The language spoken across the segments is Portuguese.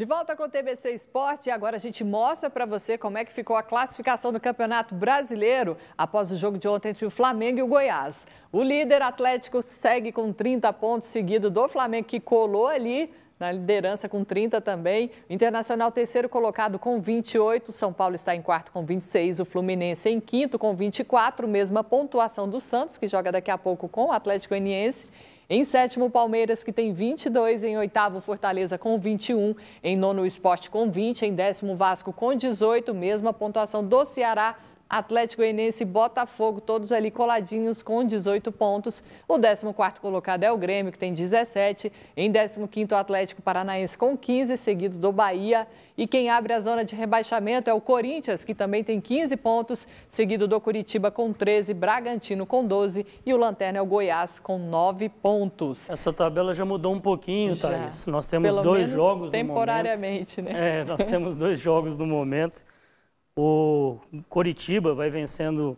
De volta com o TBC Esporte, agora a gente mostra para você como é que ficou a classificação do Campeonato Brasileiro após o jogo de ontem entre o Flamengo e o Goiás. O líder Atlético segue com 30 pontos, seguido do Flamengo que colou ali na liderança com 30 também. Internacional terceiro colocado com 28, São Paulo está em quarto com 26, o Fluminense em quinto com 24, mesma pontuação do Santos, que joga daqui a pouco com o Atlético Goianiense. Em sétimo, Palmeiras, que tem 22. Em oitavo, Fortaleza, com 21. Em nono, Esporte, com 20. Em décimo, Vasco, com 18. Mesma pontuação do Ceará Atlético Goianiense e Botafogo, todos ali coladinhos com 18 pontos. O 14 colocado é o Grêmio, que tem 17. Em 15 o Atlético Paranaense com 15, seguido do Bahia. E quem abre a zona de rebaixamento é o Corinthians, que também tem 15 pontos, seguido do Curitiba com 13, Bragantino com 12 e o Lanterna é o Goiás com 9 pontos. Essa tabela já mudou um pouquinho, já. Nós temos Pelo dois jogos temporariamente, no momento. Temporariamente, né? É, nós temos dois jogos no momento. O Coritiba vai vencendo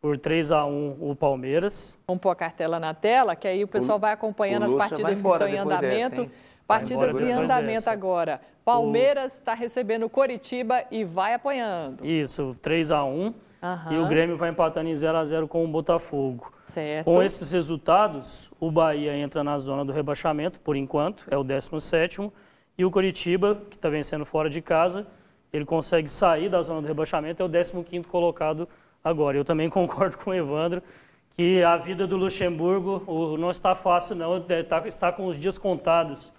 por 3 a 1 o Palmeiras. Vamos pôr a cartela na tela, que aí o pessoal o, vai acompanhando as partidas que estão em andamento. Dessa, partidas em andamento dessa. agora. Palmeiras está recebendo o Coritiba e vai apoiando. Isso, 3 a 1 Aham. E o Grêmio vai empatando em 0 a 0 com o Botafogo. Certo. Com esses resultados, o Bahia entra na zona do rebaixamento, por enquanto, é o 17º, e o Coritiba, que está vencendo fora de casa, ele consegue sair da zona do rebaixamento, é o 15º colocado agora. Eu também concordo com o Evandro que a vida do Luxemburgo não está fácil não, está, é, está com os dias contados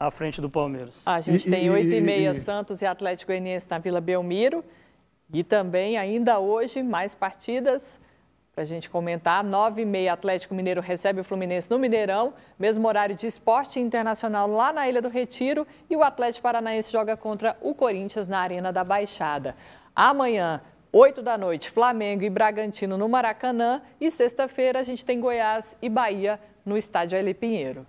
à frente do Palmeiras. A gente tem 8 e meia Santos e Atlético Goianiense na Vila Belmiro e também ainda hoje mais partidas para a gente comentar. 9 e meia, Atlético Mineiro recebe o Fluminense no Mineirão, mesmo horário de esporte internacional lá na Ilha do Retiro. E o Atlético Paranaense joga contra o Corinthians na Arena da Baixada. Amanhã, 8 da noite, Flamengo e Bragantino no Maracanã. E sexta-feira a gente tem Goiás e Bahia no estádio Eli Pinheiro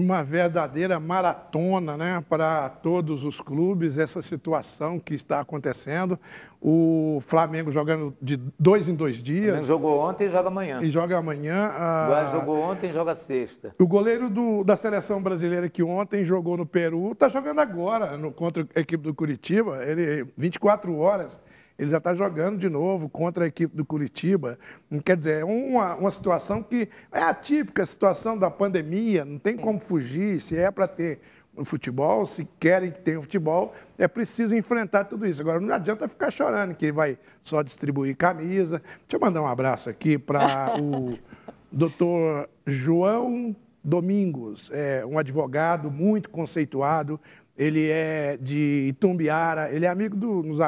uma verdadeira maratona né, para todos os clubes, essa situação que está acontecendo. O Flamengo jogando de dois em dois dias. O Flamengo jogou ontem e joga amanhã. E joga amanhã. A... O jogou ontem e joga sexta. O goleiro do, da seleção brasileira que ontem jogou no Peru está jogando agora no, contra a equipe do Curitiba. Ele, 24 horas ele já está jogando de novo contra a equipe do Curitiba. Quer dizer, é uma, uma situação que é atípica, a situação da pandemia, não tem como fugir, se é para ter o futebol, se querem que tenha o futebol, é preciso enfrentar tudo isso. Agora, não adianta ficar chorando que vai só distribuir camisa. Deixa eu mandar um abraço aqui para o doutor João Domingos, é um advogado muito conceituado. Ele é de Itumbiara, ele é amigo do. Nos,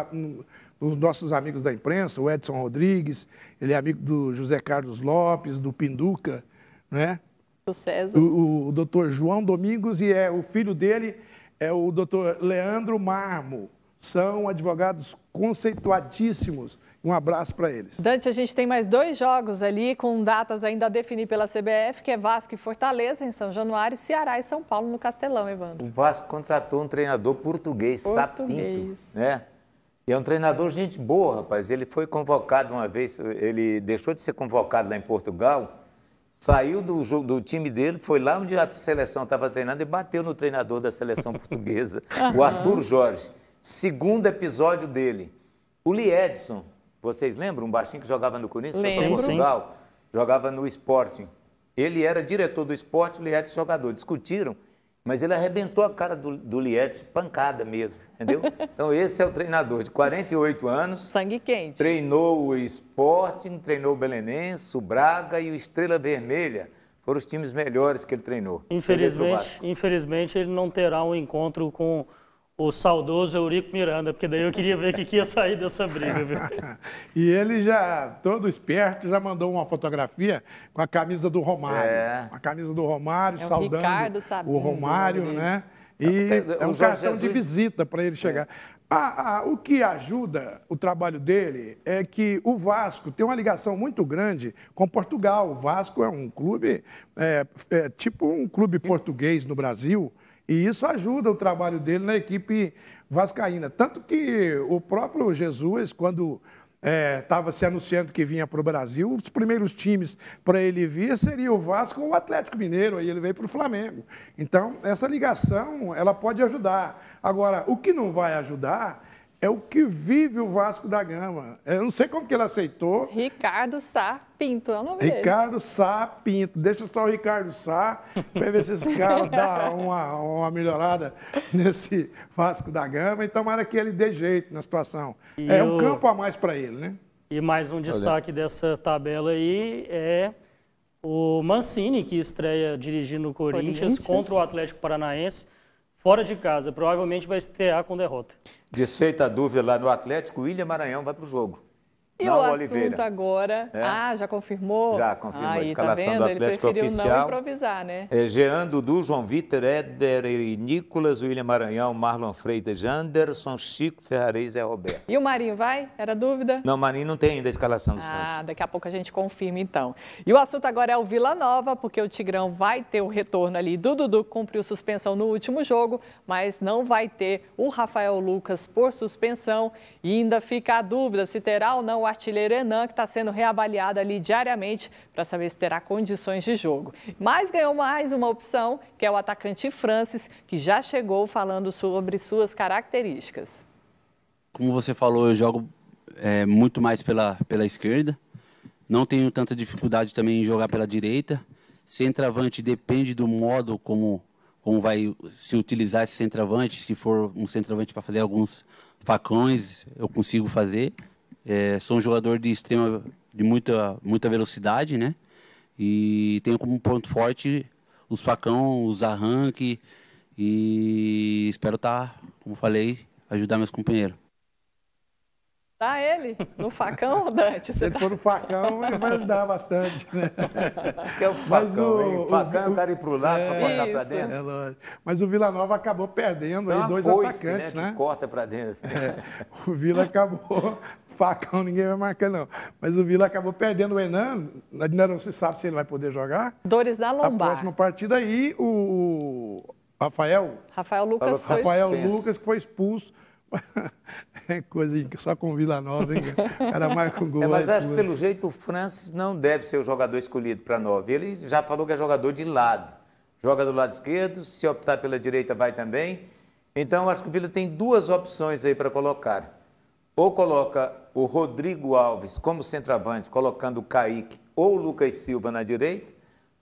os nossos amigos da imprensa, o Edson Rodrigues, ele é amigo do José Carlos Lopes, do Pinduca, né? Do César. O, o doutor João Domingos e é o filho dele é o doutor Leandro Marmo. São advogados conceituadíssimos. Um abraço para eles. Dante, a gente tem mais dois jogos ali com datas ainda a definir pela CBF, que é Vasco e Fortaleza em São Januário, Ceará e São Paulo no Castelão, Evandro. O Vasco contratou um treinador português, português. Sapinto, né? E é um treinador gente boa, rapaz. Ele foi convocado uma vez, ele deixou de ser convocado lá em Portugal, saiu do, do time dele, foi lá onde a seleção estava treinando e bateu no treinador da seleção portuguesa, o Arthur Jorge. Segundo episódio dele, o Lee Edson, vocês lembram? Um baixinho que jogava no Corinthians, foi Portugal, jogava no Sporting. Ele era diretor do esporte, o Lee Edson jogador. Discutiram mas ele arrebentou a cara do, do pancada mesmo, entendeu? Então esse é o treinador de 48 anos. Sangue quente. Treinou o Sporting, treinou o Belenense, o Braga e o Estrela Vermelha. Foram os times melhores que ele treinou. Infelizmente, infelizmente ele não terá um encontro com o saudoso Eurico Miranda, porque daí eu queria ver o que, que ia sair dessa briga. Viu? e ele já, todo esperto, já mandou uma fotografia com a camisa do Romário. É. A camisa do Romário, é saudando o, o Romário, né? né? É, e é um cartão Jesus... de visita para ele chegar. É. Ah, ah, o que ajuda o trabalho dele é que o Vasco tem uma ligação muito grande com Portugal. O Vasco é um clube, é, é, tipo um clube português no Brasil, e isso ajuda o trabalho dele na equipe vascaína. Tanto que o próprio Jesus, quando estava é, se anunciando que vinha para o Brasil, os primeiros times para ele vir seria o Vasco ou o Atlético Mineiro, aí ele veio para o Flamengo. Então, essa ligação, ela pode ajudar. Agora, o que não vai ajudar é o que vive o Vasco da Gama. Eu não sei como que ele aceitou. Ricardo Sá Pinto, eu não vejo. Ricardo Sá Pinto. Deixa só o Ricardo Sá para ver se esse cara dá uma, uma melhorada nesse Vasco da Gama e tomara que ele dê jeito na situação. E é um campo a mais para ele, né? E mais um destaque Olha. dessa tabela aí é o Mancini, que estreia dirigindo o Corinthians, Corinthians contra o Atlético Paranaense fora de casa. Provavelmente vai estrear com derrota. Desfeita a dúvida lá no Atlético, William Maranhão vai para o jogo. E o assunto Oliveira. agora. É? Ah, já confirmou? Já confirmou Aí, a tá escalação tá do Atlético Ele oficial. não improvisar, né? É, Jean Dudu, João Vitor, Éder e Nicolas, William Maranhão, Marlon Freitas, Anderson, Chico Ferrarese e Roberto. E o Marinho vai? Era dúvida? Não, o Marinho não tem ainda a escalação do ah, Santos. Ah, daqui a pouco a gente confirma então. E o assunto agora é o Vila Nova, porque o Tigrão vai ter o retorno ali do Dudu, cumpriu suspensão no último jogo, mas não vai ter o Rafael Lucas por suspensão. E ainda fica a dúvida se terá ou não o artilheiro Enan, que está sendo reavaliado ali diariamente para saber se terá condições de jogo. Mas ganhou mais uma opção, que é o atacante Francis, que já chegou falando sobre suas características. Como você falou, eu jogo é, muito mais pela, pela esquerda. Não tenho tanta dificuldade também em jogar pela direita. Centroavante depende do modo como como vai se utilizar esse centroavante, se for um centroavante para fazer alguns facões, eu consigo fazer. É, sou um jogador de extrema, de muita, muita velocidade, né? E tenho como ponto forte os facão, os arranque e espero estar, tá, como falei, ajudar meus companheiros. Tá ele? No facão, Dante? Se ele tá... for no facão, ele vai ajudar bastante. Né? Que é o facão, o, o, facão o, é o cara ir pro lado é, para cortar para dentro. É Mas o Vila Nova acabou perdendo é aí dois foice, atacantes, né? né? corta para dentro. É, o Vila acabou facão ninguém vai marcar, não. Mas o Vila acabou perdendo o Enan, ainda não se sabe se ele vai poder jogar. Dores da lombar. A próxima partida aí, o Rafael... Rafael Lucas foi Rafael Lucas Lucas foi expulso. É coisa que só com Vila Nova, hein? O cara marca um gol. É, mas é acho que pelo jeito o Francis não deve ser o jogador escolhido para nove. Ele já falou que é jogador de lado. Joga do lado esquerdo, se optar pela direita vai também. Então acho que o Vila tem duas opções aí para colocar. Ou coloca o Rodrigo Alves como centroavante, colocando o Kaique ou o Lucas Silva na direita,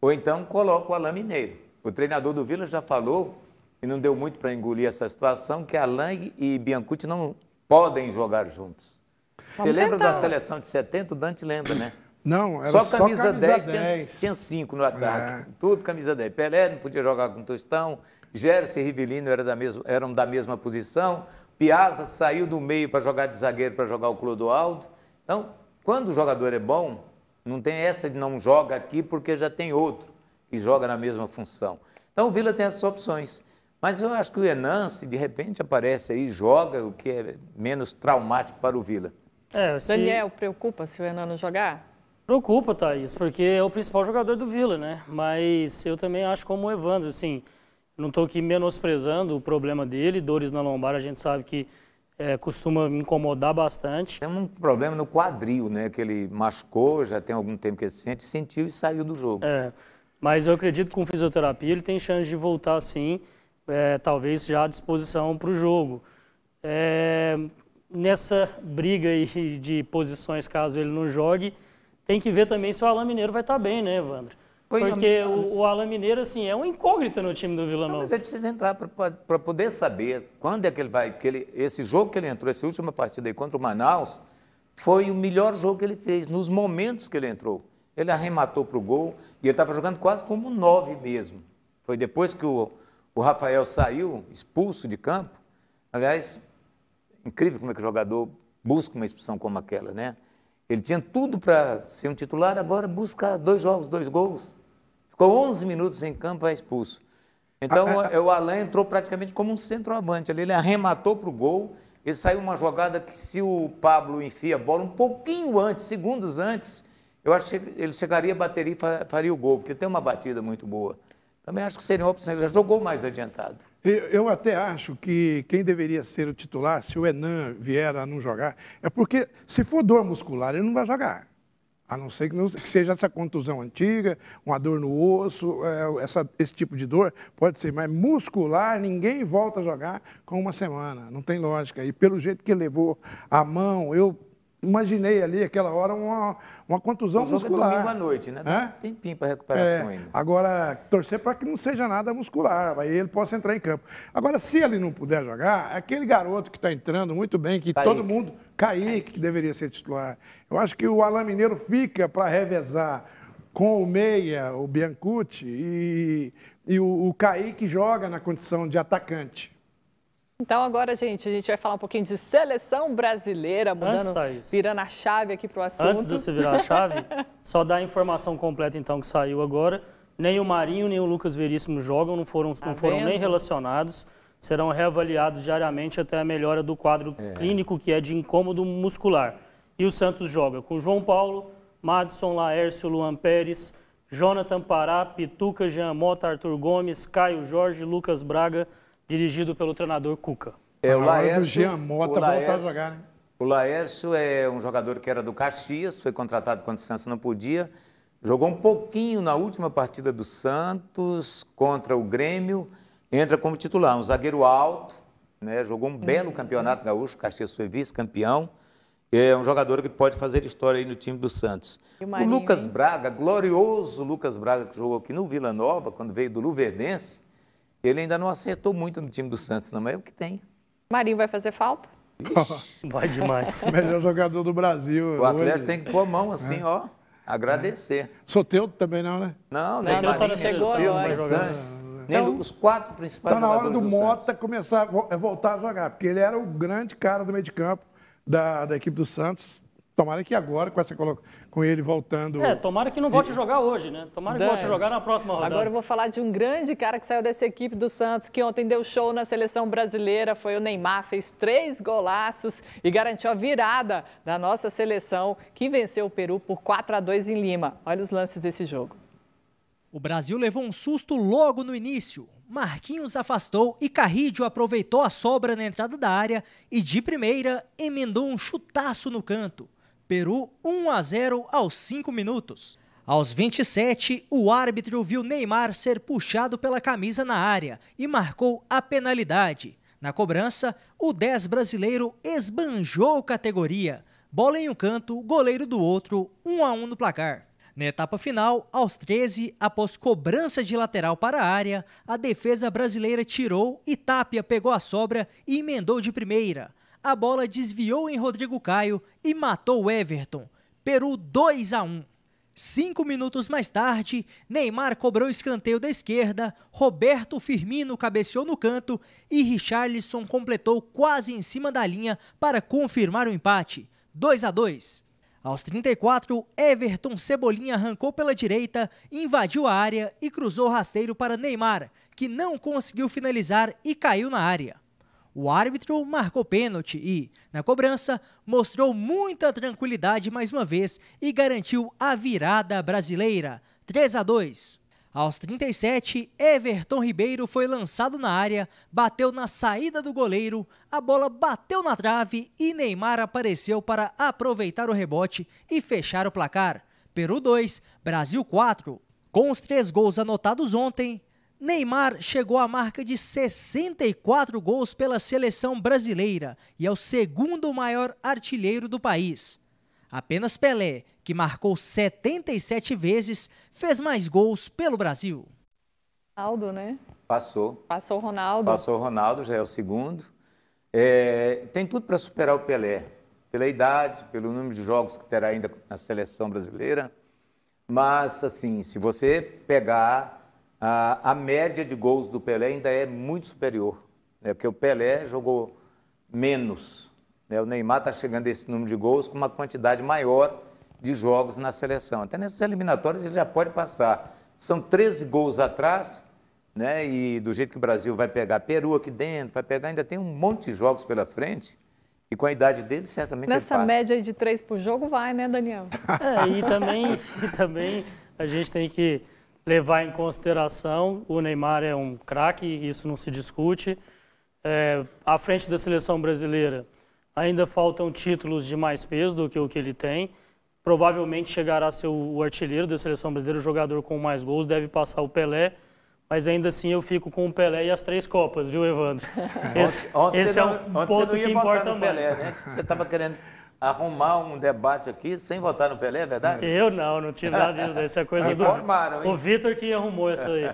ou então coloca o Alain Mineiro. O treinador do Vila já falou, e não deu muito para engolir essa situação, que Alain e Biancuti não podem jogar juntos. Você lembra da seleção de 70? O Dante lembra, né? Não, era só camisa, só camisa 10, 10. Tinha, 5 no ataque. É. Tudo camisa 10. Pelé não podia jogar com Tostão, Gerson e Rivelino era da mesma, eram da mesma posição, Piazza saiu do meio para jogar de zagueiro para jogar o Clodoaldo. Então, quando o jogador é bom, não tem essa de não joga aqui porque já tem outro que joga na mesma função. Então o Vila tem essas opções. Mas eu acho que o se de repente, aparece aí, joga, o que é menos traumático para o Vila. É, se... Daniel, preocupa se o Enan não jogar? Preocupa, Thaís, porque é o principal jogador do Vila, né? Mas eu também acho como o Evandro, assim, não estou aqui menosprezando o problema dele, dores na lombar, a gente sabe que é, costuma me incomodar bastante. Tem um problema no quadril, né? Que ele machucou, já tem algum tempo que ele sente, sentiu e saiu do jogo. É, mas eu acredito que com fisioterapia ele tem chance de voltar sim, é, talvez já à disposição para o jogo. É, nessa briga aí de posições, caso ele não jogue, tem que ver também se o Alain Mineiro vai estar tá bem, né, Evandro? Porque o, o Alan Mineiro, assim, é um incógnito no time do Vila Nova. mas ele precisa entrar para poder saber quando é que ele vai. Porque ele, esse jogo que ele entrou, essa última partida aí contra o Manaus, foi o melhor jogo que ele fez, nos momentos que ele entrou. Ele arrematou para o gol e ele estava jogando quase como nove mesmo. Foi depois que o, o Rafael saiu, expulso de campo. Aliás, incrível como é que o jogador busca uma expulsão como aquela, né? Ele tinha tudo para ser um titular, agora busca dois jogos, dois gols. Com 11 minutos em campo é expulso. Então o Alain entrou praticamente como um centroavante. ele arrematou para o gol. Ele saiu uma jogada que se o Pablo enfia a bola um pouquinho antes, segundos antes, eu acho que ele chegaria a bater e faria o gol, porque tem uma batida muito boa. Também acho que seria uma opção. Ele já jogou mais adiantado. Eu, eu até acho que quem deveria ser o titular, se o Enan vier a não jogar, é porque se for dor muscular, ele não vai jogar. A não ser que, não, que seja essa contusão antiga, uma dor no osso, é, essa, esse tipo de dor, pode ser, mas muscular, ninguém volta a jogar com uma semana. Não tem lógica. E pelo jeito que levou a mão, eu imaginei ali aquela hora uma, uma contusão muscular. É domingo à noite, né? Tem é? para recuperação é, ainda. Agora, torcer para que não seja nada muscular, aí ele possa entrar em campo. Agora, se ele não puder jogar, é aquele garoto que está entrando muito bem, que Kaique. todo mundo. Kaique, que deveria ser titular. Eu acho que o Alain Mineiro fica para revezar com o Meia, o Biancuti e, e o, o Kaique joga na condição de atacante. Então agora, gente, a gente vai falar um pouquinho de seleção brasileira, mudando, Antes, tá virando a chave aqui para o assunto. Antes de você virar a chave, só dar a informação completa então que saiu agora. Nem o Marinho, nem o Lucas Veríssimo jogam, não foram, tá não foram nem relacionados. Serão reavaliados diariamente até a melhora do quadro é. clínico, que é de incômodo muscular. E o Santos joga com João Paulo, Madison, Laércio, Luan Pérez, Jonathan Pará, Pituca, Jean Mota, Arthur Gomes, Caio Jorge, Lucas Braga, dirigido pelo treinador Cuca. É, o Laércio, Mota o Laércio, a jogar, né? O Laércio é um jogador que era do Caxias, foi contratado quando o Santos não podia. Jogou um pouquinho na última partida do Santos contra o Grêmio, entra como titular, um zagueiro alto, né? jogou um belo uhum. campeonato gaúcho, Caxias foi vice-campeão. É um jogador que pode fazer história aí no time do Santos. O, Marinho, o Lucas Braga, glorioso Lucas Braga, que jogou aqui no Vila Nova, quando veio do Luverdense, ele ainda não acertou muito no time do Santos, não, mas é o que tem. Marinho vai fazer falta? Ixi. Vai demais. Melhor jogador do Brasil. O Atlético hoje. tem que pôr a mão assim, é. ó. Agradecer. É. Soteldo também não, né? Não, nem não, Marinho chegou Soteldo, nem Sanches. Então, nem os quatro principais Está na hora do, do Mota Santos. começar a é, voltar a jogar, porque ele era o grande cara do meio de campo da, da equipe do Santos. Tomara que agora, com, essa, com ele voltando. É, tomara que não volte a jogar hoje, né? Tomara que Dante. volte a jogar na próxima rodada. Agora eu vou falar de um grande cara que saiu dessa equipe do Santos, que ontem deu show na seleção brasileira. Foi o Neymar, fez três golaços e garantiu a virada da nossa seleção, que venceu o Peru por 4 a 2 em Lima. Olha os lances desse jogo. O Brasil levou um susto logo no início. Marquinhos afastou e Carrídio aproveitou a sobra na entrada da área e, de primeira, emendou um chutaço no canto. Peru 1 a 0 aos 5 minutos. Aos 27, o árbitro viu Neymar ser puxado pela camisa na área e marcou a penalidade. Na cobrança, o 10 brasileiro esbanjou categoria. Bola em um canto, goleiro do outro, 1 a 1 no placar. Na etapa final, aos 13, após cobrança de lateral para a área, a defesa brasileira tirou e Tapia pegou a sobra e emendou de primeira a bola desviou em Rodrigo Caio e matou o Everton. Peru 2 a 1. Cinco minutos mais tarde, Neymar cobrou escanteio da esquerda, Roberto Firmino cabeceou no canto e Richarlison completou quase em cima da linha para confirmar o empate, 2 a 2. Aos 34, Everton Cebolinha arrancou pela direita, invadiu a área e cruzou rasteiro para Neymar, que não conseguiu finalizar e caiu na área. O árbitro marcou pênalti e, na cobrança, mostrou muita tranquilidade mais uma vez e garantiu a virada brasileira, 3 a 2. Aos 37, Everton Ribeiro foi lançado na área, bateu na saída do goleiro, a bola bateu na trave e Neymar apareceu para aproveitar o rebote e fechar o placar. Peru 2, Brasil 4. Com os três gols anotados ontem, Neymar chegou à marca de 64 gols pela seleção brasileira e é o segundo maior artilheiro do país. Apenas Pelé, que marcou 77 vezes, fez mais gols pelo Brasil. Ronaldo, né? Passou. Passou o Ronaldo. Passou o Ronaldo, já é o segundo. É, tem tudo para superar o Pelé, pela idade, pelo número de jogos que terá ainda na seleção brasileira. Mas, assim, se você pegar a, a média de gols do Pelé ainda é muito superior, né? porque o Pelé jogou menos. Né? O Neymar está chegando a esse número de gols com uma quantidade maior de jogos na seleção. Até nessas eliminatórias ele já pode passar. São 13 gols atrás, né? e do jeito que o Brasil vai pegar Peru aqui dentro, vai pegar, ainda tem um monte de jogos pela frente. E com a idade dele, certamente Nessa média de três por jogo, vai, né, Daniel? É, e, também, e também a gente tem que levar em consideração. O Neymar é um craque, isso não se discute. É, à frente da seleção brasileira, ainda faltam títulos de mais peso do que o que ele tem. Provavelmente chegará a ser o artilheiro da seleção brasileira, o jogador com mais gols, deve passar o Pelé. Mas ainda assim eu fico com o Pelé e as três Copas, viu, Evandro? Esse, ontem, é ontem esse é um ponto que importa mais. Pelé, né? Você estava querendo arrumar um debate aqui sem votar no Pelé, é verdade? Eu não, não tive nada disso. Isso é coisa do. Informaram, hein? O Vitor que arrumou isso aí.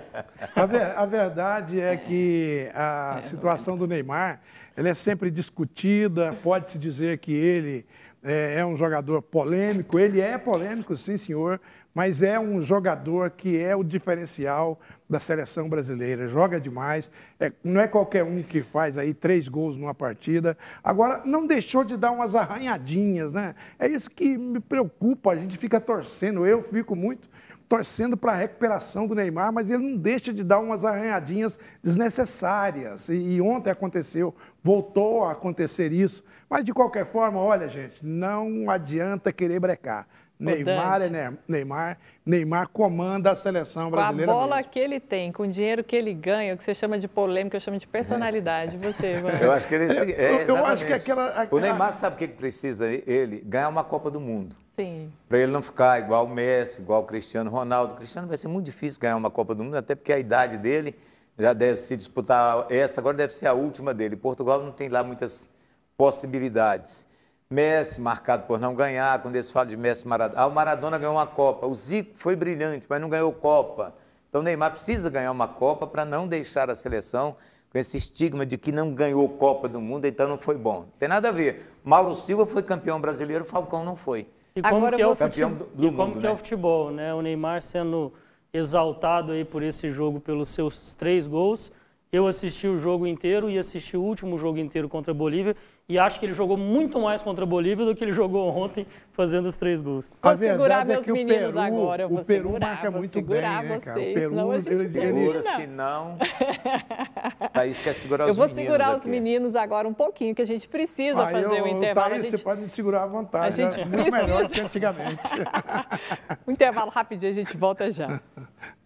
A, ver, a verdade é que a situação do Neymar ela é sempre discutida, pode-se dizer que ele é, é um jogador polêmico, ele é polêmico, sim, senhor, mas é um jogador que é o diferencial da seleção brasileira. Joga demais, é, não é qualquer um que faz aí três gols numa partida. Agora, não deixou de dar umas arranhadinhas, né? É isso que me preocupa, a gente fica torcendo, eu fico muito torcendo para a recuperação do Neymar, mas ele não deixa de dar umas arranhadinhas desnecessárias. E, e ontem aconteceu, voltou a acontecer isso. Mas, de qualquer forma, olha, gente, não adianta querer brecar. Neymar, é Neymar, Neymar comanda a seleção brasileira. Com a bola mesmo. que ele tem, com o dinheiro que ele ganha, o que você chama de polêmica, eu chamo de personalidade. Você, Eu acho que ele se, é, eu, eu acho que aquela, aquela, O Neymar sabe o que precisa ele ganhar uma Copa do Mundo. Sim. Para ele não ficar igual o Messi, igual o Cristiano Ronaldo. O Cristiano vai ser muito difícil ganhar uma Copa do Mundo, até porque a idade dele já deve se disputar essa, agora deve ser a última dele. Portugal não tem lá muitas possibilidades. Messi marcado por não ganhar, quando eles falam de Messi Maradona. Ah, o Maradona ganhou uma Copa. O Zico foi brilhante, mas não ganhou Copa. Então o Neymar precisa ganhar uma Copa para não deixar a seleção com esse estigma de que não ganhou Copa do Mundo, então não foi bom. Não tem nada a ver. Mauro Silva foi campeão brasileiro, o Falcão não foi. E como Agora que é o campeão do, do e mundo, que né? é o né? futebol, né? O Neymar sendo exaltado aí por esse jogo pelos seus três gols. Eu assisti o jogo inteiro e assisti o último jogo inteiro contra a Bolívia e acho que ele jogou muito mais contra a Bolívia do que ele jogou ontem fazendo os três gols. Vou segurar é meus é meninos Peru, agora, eu vou o Peru segurar, marca vou muito segurar bem, né, vocês, né, cara? O Peru, a gente ele, segura, senão... Thaís quer segurar os meninos Eu vou segurar aqui. os meninos agora um pouquinho, que a gente precisa ah, fazer eu, o intervalo. Thaís, gente... você pode me segurar à vontade, a gente né? precisa... muito melhor que antigamente. um intervalo rapidinho, a gente volta já.